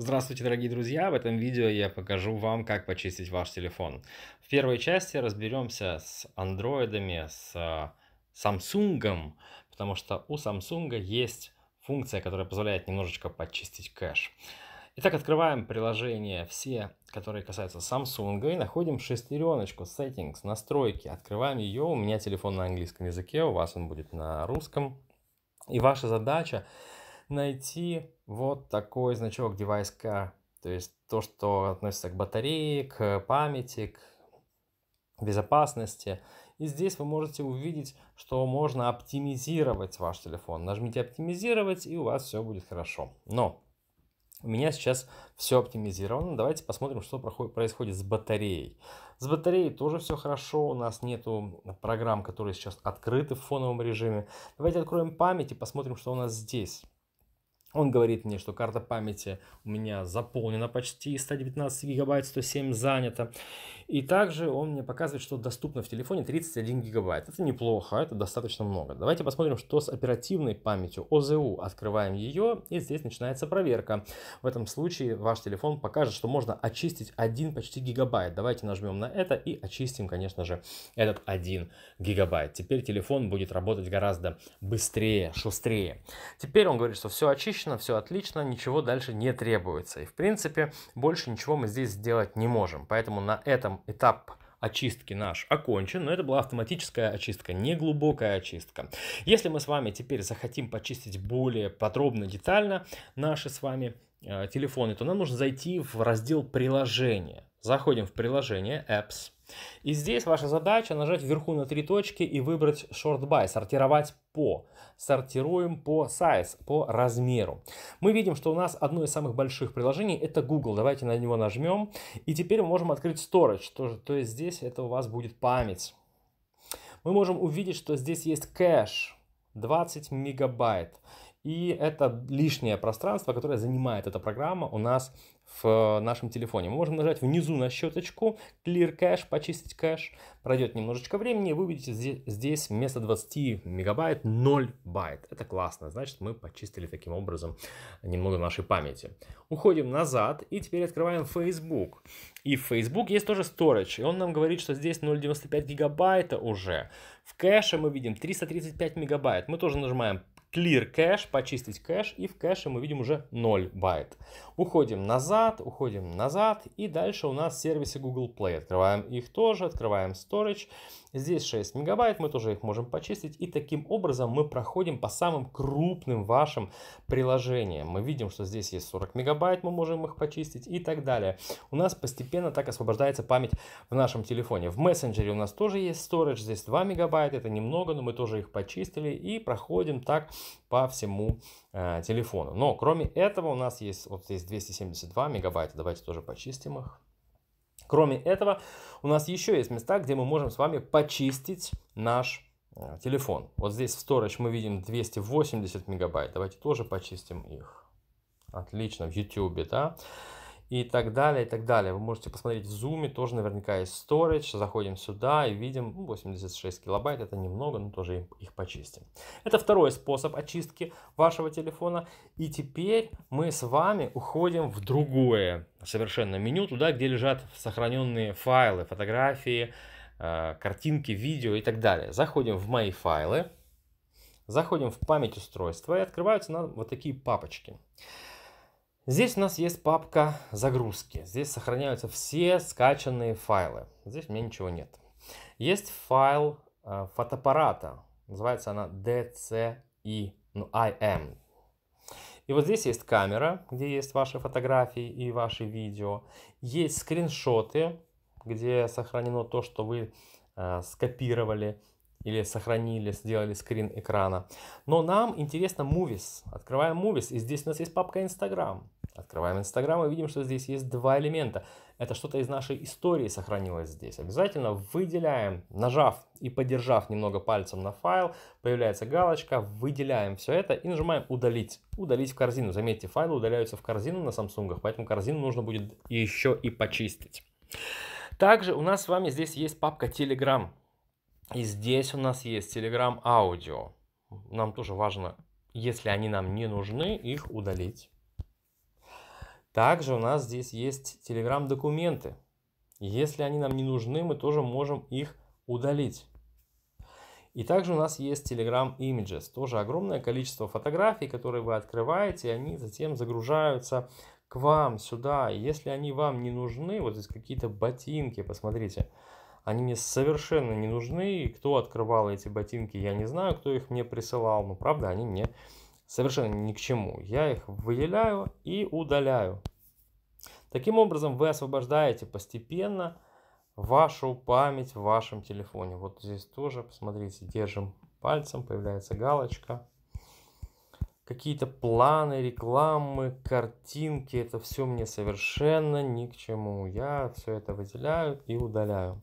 Здравствуйте, дорогие друзья! В этом видео я покажу вам, как почистить ваш телефон. В первой части разберемся с андроидами, с Samsung, э, потому что у Samsung есть функция, которая позволяет немножечко почистить кэш. Итак, открываем приложение все, которые касаются Samsung, и находим шестереночку Settings, настройки. Открываем ее, у меня телефон на английском языке, у вас он будет на русском. И ваша задача найти вот такой значок девайска, То есть то, что относится к батарее, к памяти, к безопасности. И здесь вы можете увидеть, что можно оптимизировать ваш телефон. Нажмите «Оптимизировать» и у вас все будет хорошо. Но у меня сейчас все оптимизировано. Давайте посмотрим, что происходит с батареей. С батареей тоже все хорошо. У нас нету программ, которые сейчас открыты в фоновом режиме. Давайте откроем память и посмотрим, что у нас здесь. Он говорит мне, что карта памяти у меня заполнена почти, 119 гигабайт, 107 занято. И также он мне показывает, что доступно в телефоне 31 гигабайт. Это неплохо, это достаточно много. Давайте посмотрим, что с оперативной памятью ОЗУ. Открываем ее, и здесь начинается проверка. В этом случае ваш телефон покажет, что можно очистить 1 почти гигабайт. Давайте нажмем на это и очистим, конечно же, этот 1 гигабайт. Теперь телефон будет работать гораздо быстрее, шустрее. Теперь он говорит, что все очищено отлично, все отлично, ничего дальше не требуется. И в принципе больше ничего мы здесь сделать не можем. Поэтому на этом этап очистки наш окончен, но это была автоматическая очистка, не глубокая очистка. Если мы с вами теперь захотим почистить более подробно, детально наши с вами э, телефоны, то нам нужно зайти в раздел приложения. Заходим в приложение Apps. И здесь ваша задача нажать вверху на три точки и выбрать Short Buy, сортировать по. Сортируем по size, по размеру. Мы видим, что у нас одно из самых больших приложений это Google. Давайте на него нажмем. И теперь мы можем открыть Storage, то, то есть здесь это у вас будет память. Мы можем увидеть, что здесь есть кэш 20 мегабайт. И это лишнее пространство, которое занимает эта программа у нас в нашем телефоне. Мы можем нажать внизу на щеточку Clear Cache, почистить кэш. Пройдет немножечко времени, и вы увидите здесь, здесь вместо 20 мегабайт 0 байт. Это классно, значит мы почистили таким образом немного нашей памяти. Уходим назад и теперь открываем Facebook. И в Facebook есть тоже storage, и он нам говорит, что здесь 0,95 гигабайта уже. В кэше мы видим 335 мегабайт. Мы тоже нажимаем clear кэш, почистить кэш, и в кэше мы видим уже 0 байт. Уходим назад, уходим назад, и дальше у нас сервисы Google Play. Открываем их тоже, открываем Storage. Здесь 6 мегабайт, мы тоже их можем почистить. И таким образом мы проходим по самым крупным вашим приложениям. Мы видим, что здесь есть 40 мегабайт, мы можем их почистить и так далее. У нас постепенно так освобождается память в нашем телефоне. В мессенджере у нас тоже есть Storage, здесь 2 мегабайта, это немного, но мы тоже их почистили. И проходим так по всему э, телефону. Но кроме этого у нас есть, вот здесь 272 мегабайта, давайте тоже почистим их. Кроме этого, у нас еще есть места, где мы можем с вами почистить наш э, телефон. Вот здесь в Storage мы видим 280 мегабайт. Давайте тоже почистим их. Отлично, в YouTube, да и так далее, и так далее. Вы можете посмотреть в зуме, тоже наверняка есть storage. Заходим сюда и видим 86 ну, килобайт, это немного, но тоже их почистим. Это второй способ очистки вашего телефона. И теперь мы с вами уходим в другое совершенно меню, туда, где лежат сохраненные файлы, фотографии, э, картинки, видео и так далее. Заходим в мои файлы, заходим в память устройства и открываются нам вот такие папочки. Здесь у нас есть папка загрузки. Здесь сохраняются все скачанные файлы. Здесь у меня ничего нет. Есть файл э, фотоаппарата. Называется она DCI, ну, IM. И вот здесь есть камера, где есть ваши фотографии и ваши видео. Есть скриншоты, где сохранено то, что вы э, скопировали или сохранили, сделали скрин экрана. Но нам интересно Movies. Открываем Movies, и здесь у нас есть папка Instagram. Открываем Instagram и видим, что здесь есть два элемента. Это что-то из нашей истории сохранилось здесь. Обязательно выделяем, нажав и подержав немного пальцем на файл, появляется галочка, выделяем все это и нажимаем «Удалить». Удалить в корзину. Заметьте, файлы удаляются в корзину на Samsung, поэтому корзину нужно будет еще и почистить. Также у нас с вами здесь есть папка Telegram. И здесь у нас есть Telegram аудио. Нам тоже важно, если они нам не нужны, их удалить. Также у нас здесь есть Telegram документы. Если они нам не нужны, мы тоже можем их удалить. И также у нас есть Telegram Images. Тоже огромное количество фотографий, которые вы открываете, и они затем загружаются к вам сюда. Если они вам не нужны, вот здесь какие-то ботинки, посмотрите. Посмотрите они мне совершенно не нужны. И кто открывал эти ботинки, я не знаю, кто их мне присылал. Но правда, они мне совершенно ни к чему. Я их выделяю и удаляю. Таким образом, вы освобождаете постепенно вашу память в вашем телефоне. Вот здесь тоже, посмотрите, держим пальцем, появляется галочка какие-то планы, рекламы, картинки, это все мне совершенно ни к чему. Я все это выделяю и удаляю.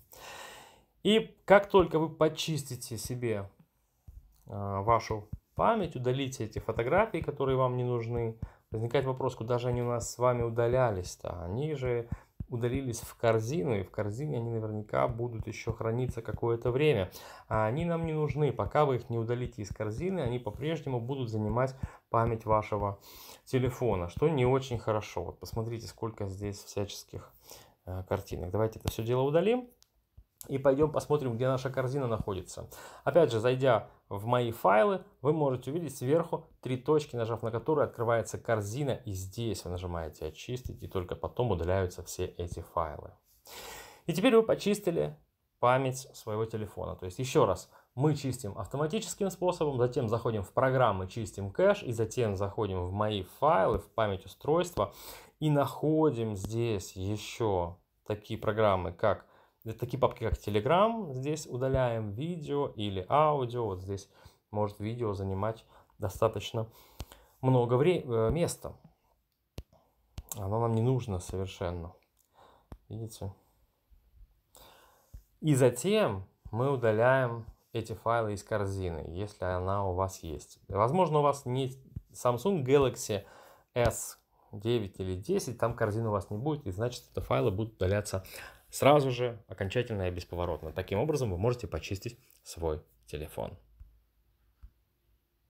И как только вы почистите себе а, вашу память, удалите эти фотографии, которые вам не нужны, возникает вопрос, куда же они у нас с вами удалялись-то? Они же удалились в корзину, и в корзине они наверняка будут еще храниться какое-то время. А они нам не нужны, пока вы их не удалите из корзины, они по-прежнему будут занимать память вашего телефона, что не очень хорошо. Вот посмотрите, сколько здесь всяческих э, картинок. Давайте это все дело удалим и пойдем посмотрим, где наша корзина находится. Опять же, зайдя в мои файлы, вы можете увидеть сверху три точки, нажав на которые открывается корзина. И здесь вы нажимаете «Очистить», и только потом удаляются все эти файлы. И теперь вы почистили память своего телефона. То есть еще раз, мы чистим автоматическим способом, затем заходим в программы, чистим кэш, и затем заходим в мои файлы, в память устройства, и находим здесь еще такие программы, как такие папки, как Telegram, здесь удаляем видео или аудио. Вот здесь может видео занимать достаточно много вре- э, места. Оно нам не нужно совершенно. Видите? И затем мы удаляем эти файлы из корзины, если она у вас есть. Возможно, у вас не Samsung Galaxy S9 или 10, там корзины у вас не будет, и значит, это файлы будут удаляться сразу же, окончательно и бесповоротно. Таким образом вы можете почистить свой телефон.